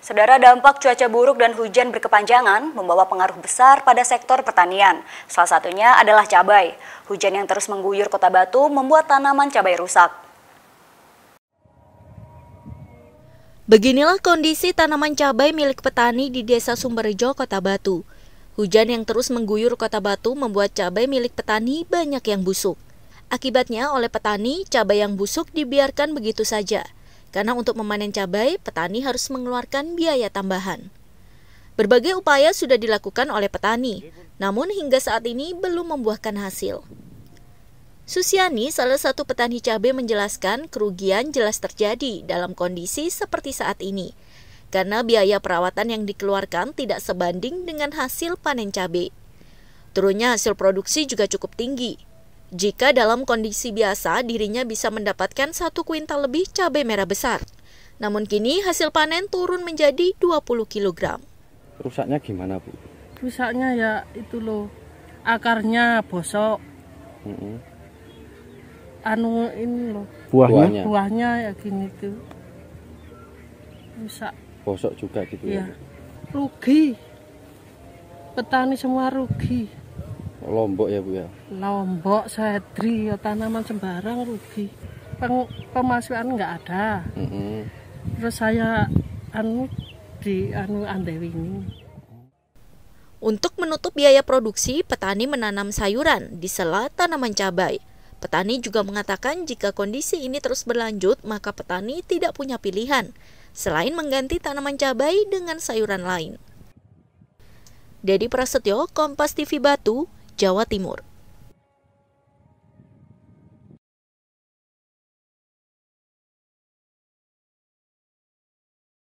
Saudara dampak cuaca buruk dan hujan berkepanjangan membawa pengaruh besar pada sektor pertanian. Salah satunya adalah cabai. Hujan yang terus mengguyur kota Batu membuat tanaman cabai rusak. Beginilah kondisi tanaman cabai milik petani di Desa Sumberjo, Kota Batu. Hujan yang terus mengguyur Kota Batu membuat cabai milik petani banyak yang busuk. Akibatnya oleh petani, cabai yang busuk dibiarkan begitu saja – karena untuk memanen cabai, petani harus mengeluarkan biaya tambahan. Berbagai upaya sudah dilakukan oleh petani, namun hingga saat ini belum membuahkan hasil. Susiani, salah satu petani cabai menjelaskan kerugian jelas terjadi dalam kondisi seperti saat ini, karena biaya perawatan yang dikeluarkan tidak sebanding dengan hasil panen cabai. Turunnya hasil produksi juga cukup tinggi, jika dalam kondisi biasa, dirinya bisa mendapatkan satu kuintal lebih cabai merah besar. Namun kini hasil panen turun menjadi 20 kg. Rusaknya gimana, Bu? Rusaknya ya itu loh, akarnya bosok. Mm -hmm. Anu ini loh. Buahnya? Buahnya ya gini tuh. Rusak. Bosok juga gitu ya? ya? Rugi. Petani semua rugi. Lombok ya Bu ya? Lombok, sedri, ya, tanaman sembarang rugi. Peng, pemasukan nggak ada. Mm -hmm. Terus saya anu di anu andewi ini. Untuk menutup biaya produksi, petani menanam sayuran di sela tanaman cabai. Petani juga mengatakan jika kondisi ini terus berlanjut, maka petani tidak punya pilihan selain mengganti tanaman cabai dengan sayuran lain. Dedi Prasetyo, Kompas TV Batu, Jawa Timur